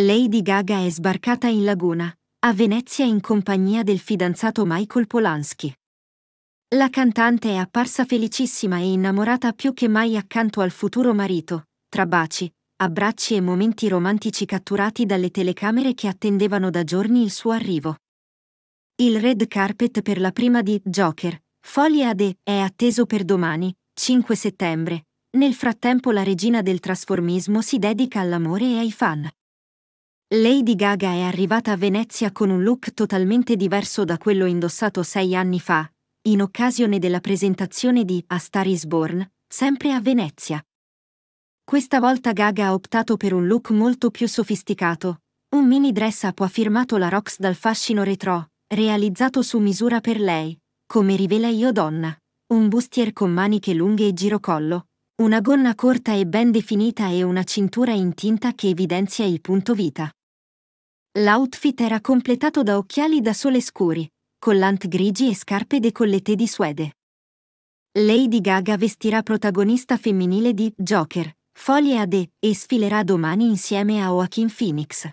Lady Gaga è sbarcata in laguna, a Venezia in compagnia del fidanzato Michael Polanski. La cantante è apparsa felicissima e innamorata più che mai accanto al futuro marito, tra baci, abbracci e momenti romantici catturati dalle telecamere che attendevano da giorni il suo arrivo. Il red carpet per la prima di Joker, Folia De, è atteso per domani, 5 settembre. Nel frattempo la regina del trasformismo si dedica all'amore e ai fan. Lady Gaga è arrivata a Venezia con un look totalmente diverso da quello indossato sei anni fa, in occasione della presentazione di A Star is Born, sempre a Venezia. Questa volta Gaga ha optato per un look molto più sofisticato, un mini dress up firmato la Rox dal fascino retro, realizzato su misura per lei, come rivela Io Donna, un bustier con maniche lunghe e girocollo, una gonna corta e ben definita e una cintura in tinta che evidenzia il punto vita. L'outfit era completato da occhiali da sole scuri, collant grigi e scarpe decollete di suede. Lady Gaga vestirà protagonista femminile di Joker, Folie De e sfilerà domani insieme a Joaquin Phoenix.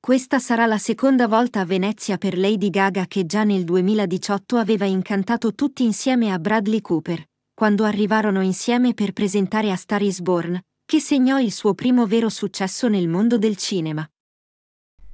Questa sarà la seconda volta a Venezia per Lady Gaga che già nel 2018 aveva incantato tutti insieme a Bradley Cooper, quando arrivarono insieme per presentare a Star is Born, che segnò il suo primo vero successo nel mondo del cinema.